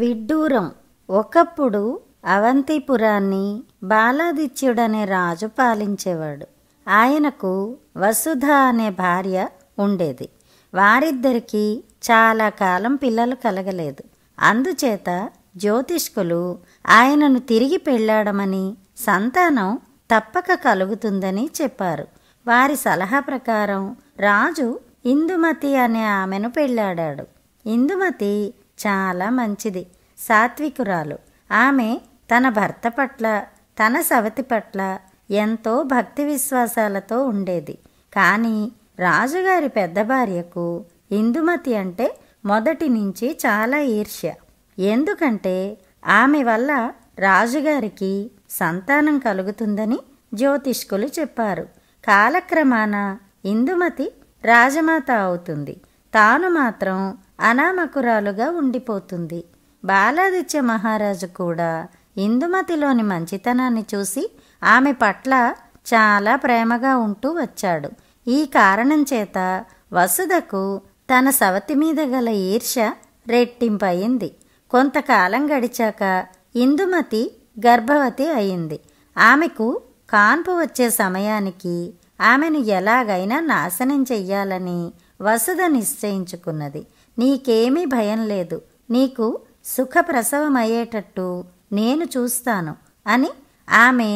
విడ్డూరం ఒకప్పుడు అవంతిపురాన్ని బాలాదిత్యుడనే రాజు పాలించేవాడు ఆయనకు వసుధ అనే భార్య ఉండేది వారిద్దరికీ చాలా కాలం పిల్లలు కలగలేదు అందుచేత జ్యోతిష్కులు ఆయనను తిరిగి పెళ్ళాడమని సంతానం తప్పక కలుగుతుందని చెప్పారు వారి సలహా ప్రకారం రాజు ఇందుమతి అనే ఆమెను పెళ్ళాడాడు ఇందుమతి చాలా మంచిది సాత్వికురాలు ఆమె తన భర్త పట్ల తన సవతి పట్ల ఎంతో భక్తి విశ్వాసాలతో ఉండేది కానీ రాజుగారి పెద్ద భార్యకు ఇందుమతి అంటే మొదటి నుంచి చాలా ఈర్ష్య ఎందుకంటే ఆమె వల్ల రాజుగారికి సంతానం కలుగుతుందని జ్యోతిష్కులు చెప్పారు కాలక్రమాన ఇందుమతి రాజమాత అవుతుంది తాను మాత్రం అనామకురాలుగా ఉండిపోతుంది బాలాదిత్య మహారాజు కూడా ఇందుమతిలోని మంచితనాన్ని చూసి ఆమె పట్ల చాలా ప్రేమగా ఉంటూ వచ్చాడు ఈ కారణం చేత వసుదకు తన సవతి మీద గల ఈర్ష రెట్టింపయింది కొంతకాలం గడిచాక ఇందుమతి గర్భవతి అయింది ఆమెకు కాన్పు వచ్చే సమయానికి ఆమెను ఎలాగైనా నాశనం చెయ్యాలని వసుధ నిశ్చయించుకున్నది నీకేమీ భయం లేదు నీకు సుఖప్రసవమయ్యేటట్టు నేను చూస్తాను అని ఆమె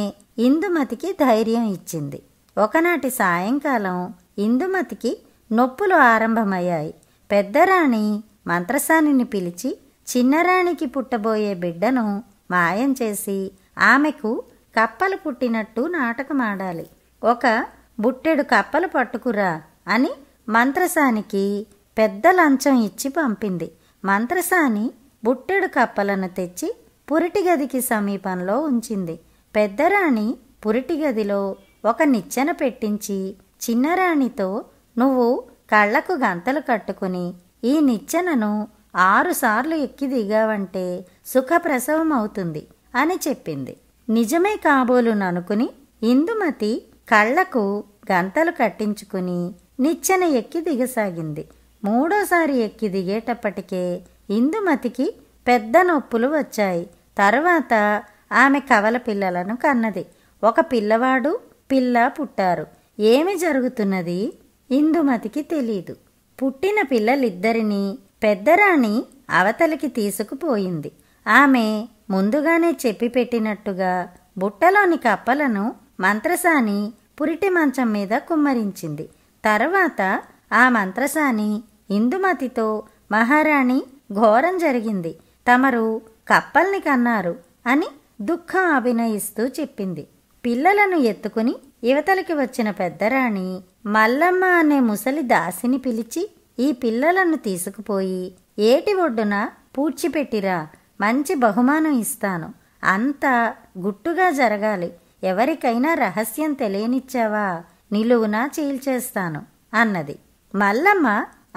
ఇందుమతికి ధైర్యం ఇచ్చింది ఒకనాటి సాయంకాలం ఇందుమతికి నొప్పులు ఆరంభమయ్యాయి పెద్దరాణి మంత్రసానిని పిలిచి చిన్నరాణికి పుట్టబోయే బిడ్డను మాయం చేసి ఆమెకు కప్పలు పుట్టినట్టు నాటకమాడాలి ఒక బుట్టెడు కప్పలు పట్టుకురా అని మంత్రసానికి పెద్ద లంచం ఇచ్చి పంపింది మంత్రసాని బుట్టెడు కప్పలను తెచ్చి పురిటి గదికి సమీపంలో ఉంచింది పెద్దరాణి పురిటి గదిలో ఒక నిచ్చెన పెట్టించి చిన్నరాణితో నువ్వు కళ్లకు గంతలు కట్టుకుని ఈ నిచ్చెనను ఆరుసార్లు ఎక్కి దిగావంటే సుఖప్రసవం అవుతుంది అని చెప్పింది నిజమే కాబోలుననుకుని ఇందుమతి కళ్లకు గంతలు కట్టించుకుని నిచ్చెన ఎక్కి దిగసాగింది మూడోసారి ఎక్కి దిగేటప్పటికే ఇందుమతికి పెద్ద నొప్పులు వచ్చాయి తర్వాత ఆమె కవల పిల్లలను కన్నది ఒక పిల్లవాడు పిల్ల పుట్టారు ఏమి జరుగుతున్నది ఇందుమతికి తెలీదు పుట్టిన పిల్లలిద్దరినీ పెద్దరాణి అవతలికి తీసుకుపోయింది ఆమె ముందుగానే చెప్పి పెట్టినట్టుగా బుట్టలోని కప్పలను మంత్రసాని పురిటి మంచం మీద కుమ్మరించింది తర్వాత ఆ మంత్రసాని ఇందుమతితో మహారాణి ఘోరం జరిగింది తమరు కప్పల్ని కన్నారు అని దుఃఖం అభినయిస్తూ చెప్పింది పిల్లలను ఎత్తుకుని యువతలకి వచ్చిన పెద్దరాణి మల్లమ్మ అనే ముసలి దాసిని పిలిచి ఈ పిల్లలను తీసుకుపోయి ఏటి ఒడ్డున పూడ్చిపెట్టిరా మంచి బహుమానం ఇస్తాను అంతా గుట్టుగా జరగాలి ఎవరికైనా రహస్యం తెలియనిచ్చావా నిలువునా చీల్చేస్తాను అన్నది మల్లమ్మ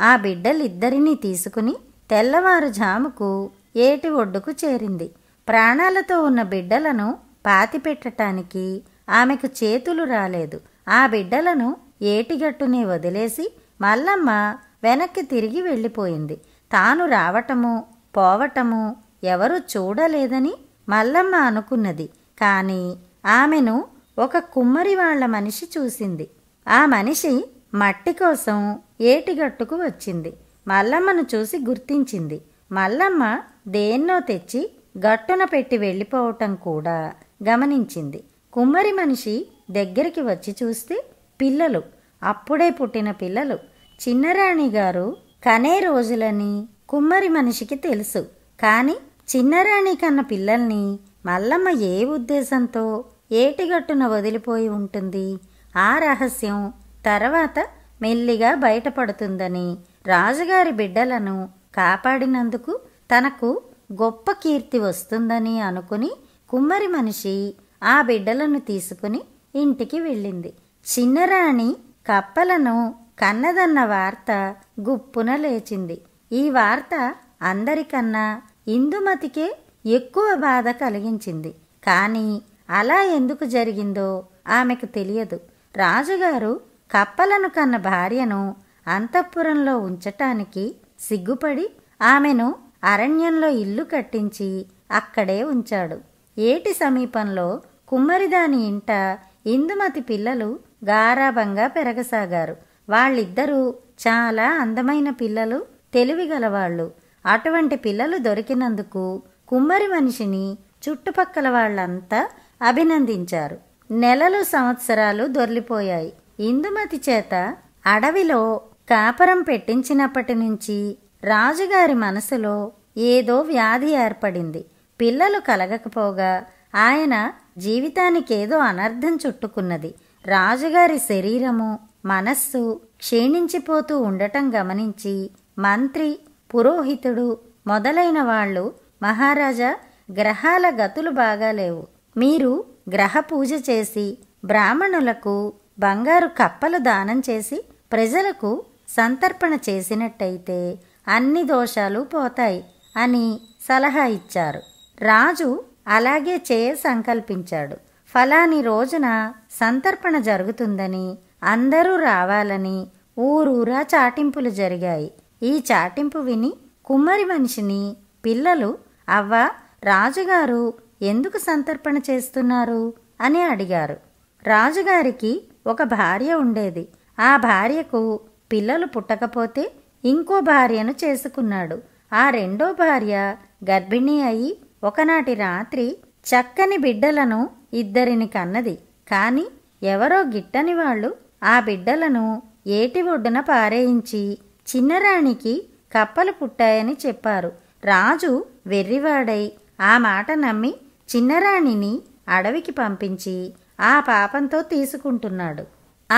ఆ బిడ్డలిద్దరినీ తీసుకుని తెల్లవారుజాముకు ఏటి ఒడ్డుకు చేరింది ప్రాణాలతో ఉన్న బిడ్డలను పాతిపెట్టటానికి ఆమెకు చేతులు రాలేదు ఆ బిడ్డలను ఏటిగట్టునే వదిలేసి మల్లమ్మ వెనక్కి తిరిగి వెళ్ళిపోయింది తాను రావటము పోవటము ఎవరు చూడలేదని మల్లమ్మ అనుకున్నది కానీ ఆమెను ఒక కుమ్మరి వాళ్ల మనిషి చూసింది ఆ మనిషి మట్టి కోసం ఏటిగట్టుకు వచ్చింది మల్లమ్మను చూసి గుర్తించింది మల్లమ్మ దేన్నో తెచ్చి గట్టున పెట్టి వెళ్ళిపోవటం కూడా గమనించింది కుమ్మరి మనిషి దగ్గరికి వచ్చి చూస్తే పిల్లలు అప్పుడే పుట్టిన పిల్లలు చిన్నరాణి గారు కనే రోజులని కుమ్మరి మనిషికి తెలుసు కానీ చిన్నరాణి కన్న పిల్లల్ని మల్లమ్మ ఏ ఉద్దేశంతో ఏటిగట్టున వదిలిపోయి ఉంటుంది ఆ రహస్యం తర్వాత మెల్లిగా బయటపడుతుందని రాజుగారి బిడ్డలను కాపాడినందుకు తనకు గొప్ప కీర్తి వస్తుందని అనుకుని కుమ్మరి మనిషి ఆ బిడ్డలను తీసుకుని ఇంటికి వెళ్ళింది చిన్నరాణి కప్పలను కన్నదన్న వార్త గుప్పున లేచింది ఈ వార్త అందరికన్నా ఇందుమతికే ఎక్కువ బాధ కలిగించింది కానీ అలా ఎందుకు జరిగిందో ఆమెకు తెలియదు రాజుగారు కప్పలను కన్న భార్యను అంతఃపురంలో ఉంచటానికి సిగ్గుపడి ఆమెను అరణ్యంలో ఇల్లు కట్టించి అక్కడే ఉంచాడు ఏటి సమీపంలో కుమ్మరిదాని ఇంట ఇందుమతి పిల్లలు గారాభంగా పెరగసాగారు వాళ్ళిద్దరూ చాలా అందమైన పిల్లలు తెలివిగలవాళ్ళు అటువంటి పిల్లలు దొరికినందుకు కుమ్మరి మనిషిని చుట్టుపక్కల వాళ్ళంతా అభినందించారు నెలలు సంవత్సరాలు దొర్లిపోయాయి ఇందుమతి చేత అడవిలో కాపరం పెట్టించినప్పటి నుంచి రాజుగారి మనసులో ఏదో వ్యాధి ఏర్పడింది పిల్లలు కలగకపోగా ఆయన జీవితానికేదో అనర్థం చుట్టుకున్నది రాజుగారి శరీరము మనస్సు క్షీణించిపోతూ ఉండటం గమనించి మంత్రి పురోహితుడు మొదలైన వాళ్ళు మహారాజా గ్రహాల గతులు బాగాలేవు మీరు గ్రహ పూజ చేసి బ్రాహ్మణులకు బంగారు కప్పలు దానం చేసి ప్రజలకు సంతర్పణ చేసినట్టయితే అన్ని దోషాలు పోతాయి అని సలహా ఇచ్చారు రాజు అలాగే చేయ సంకల్పించాడు ఫలాని రోజున సంతర్పణ జరుగుతుందని అందరూ రావాలని ఊరూరా చాటింపులు జరిగాయి ఈ చాటింపు విని కుమ్మరి మనిషిని పిల్లలు అవ్వ రాజుగారు ఎందుకు సంతర్పణ చేస్తున్నారు అని అడిగారు రాజుగారికి ఒక భార్య ఉండేది ఆ భార్యకు పిల్లలు పుట్టకపోతే ఇంకో భార్యను చేసుకున్నాడు ఆ రెండో భార్య గర్భిణీ అయి ఒకనాటి రాత్రి చక్కని బిడ్డలను ఇద్దరిని కన్నది కానీ ఎవరో గిట్టని వాళ్ళు ఆ బిడ్డలను ఏటి ఒడ్డున పారేయించి చిన్నరాణికి కప్పలు పుట్టాయని చెప్పారు రాజు వెర్రివాడై ఆ మాట నమ్మి చిన్నరాణిని అడవికి పంపించి ఆ పాపంతో తీసుకుంటున్నాడు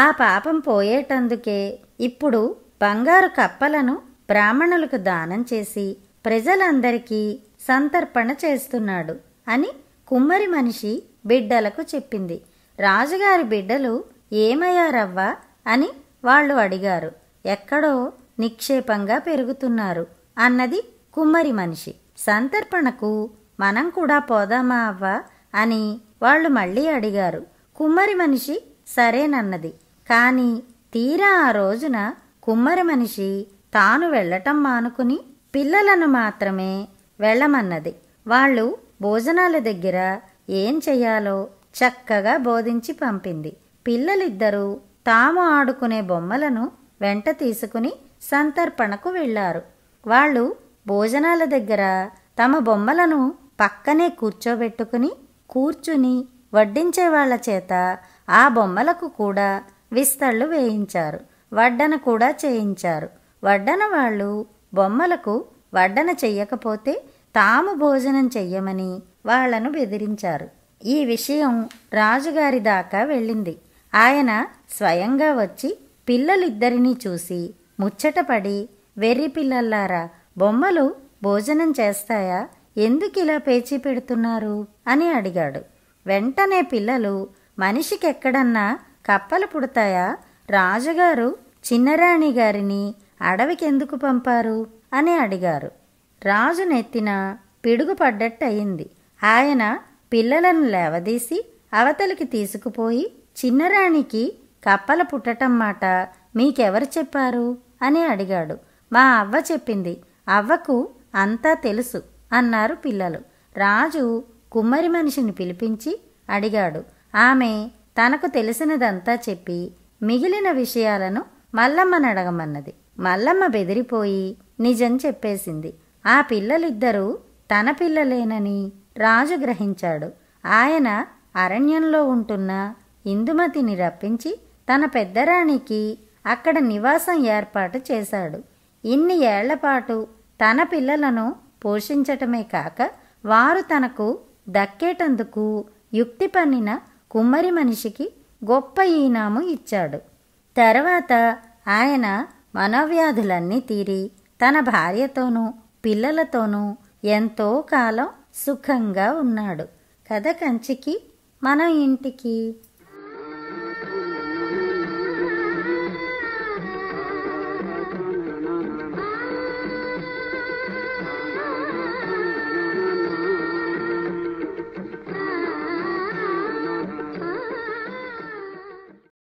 ఆ పాపం పోయేటందుకే ఇప్పుడు బంగారు కప్పలను బ్రాహ్మణులకు దానం చేసి ప్రజలందరికీ సంతర్పణ చేస్తున్నాడు అని కుమ్మరి మనిషి బిడ్డలకు చెప్పింది రాజుగారి బిడ్డలు ఏమయ్యారవ్వా అని వాళ్ళు అడిగారు ఎక్కడో నిక్షేపంగా పెరుగుతున్నారు అన్నది కుమ్మరి మనిషి సంతర్పణకు మనం కూడా పోదామా అవ్వా అని వాళ్ళు మళ్ళీ అడిగారు కుమ్మరి మనిషి సరేనన్నది కానీ తీరా ఆ రోజున కుమ్మరి మనిషి తాను వెళ్ళటం మానుకుని పిల్లలను మాత్రమే వెళ్ళమన్నది వాళ్ళు భోజనాల దగ్గర ఏం చెయ్యాలో చక్కగా బోధించి పంపింది పిల్లలిద్దరూ తాము ఆడుకునే బొమ్మలను వెంట తీసుకుని సంతర్పణకు వెళ్ళారు వాళ్ళు భోజనాల దగ్గర తమ బొమ్మలను పక్కనే కూర్చోబెట్టుకుని కూర్చుని వడ్డించే వాళ్ళ చేత ఆ బొమ్మలకు కూడా విస్తళ్ళు వేయించారు వడ్డన కూడా చేయించారు వడ్డన వాళ్ళు బొమ్మలకు వడ్డన చెయ్యకపోతే తాము భోజనం చెయ్యమని వాళ్లను బెదిరించారు ఈ విషయం రాజుగారి దాకా వెళ్ళింది ఆయన స్వయంగా వచ్చి పిల్లలిద్దరినీ చూసి ముచ్చటపడి వెర్రి పిల్లల్లారా బొమ్మలు భోజనం చేస్తాయా ఎందుకిలా పేచీ పెడుతున్నారు అని అడిగాడు వెంటనే పిల్లలు మనిషికెక్కడన్నా కప్పలు పుడతాయా రాజుగారు చిన్నరాణి గారిని అడవికెందుకు పంపారు అని అడిగారు రాజు నెత్తిన పిడుగుపడ్డట్టయింది ఆయన పిల్లలను లేవదీసి అవతలికి తీసుకుపోయి చిన్నరాణికి కప్పల పుట్టటం మాట మీకెవరు చెప్పారు అని అడిగాడు మా అవ్వ చెప్పింది అవ్వకు అంతా తెలుసు అన్నారు పిల్లలు రాజు కుమ్మరి మనిషిని పిలిపించి అడిగాడు ఆమె తనకు తెలిసినదంతా చెప్పి మిగిలిన విషయాలను మల్లమ్మనడగమన్నది మల్లమ్మ బెదిరిపోయి నిజం చెప్పేసింది ఆ పిల్లలిద్దరూ తన పిల్లలేనని రాజు గ్రహించాడు ఆయన అరణ్యంలో ఉంటున్న ఇందుమతిని రప్పించి తన పెద్దరాణికి అక్కడ నివాసం ఏర్పాటు చేశాడు ఇన్ని ఏళ్లపాటు తన పిల్లలను పోషించటమే కాక వారు తనకు దక్కేటందుకు యుక్తి పన్నిన కుమ్మరి మనిషికి గొప్ప ఈనాము ఇచ్చాడు తర్వాత ఆయన మనోవ్యాధులన్నీ తీరి తన భార్యతోనూ పిల్లలతోనూ ఎంతో కాలం సుఖంగా ఉన్నాడు కథ కంచికి మన ఇంటికి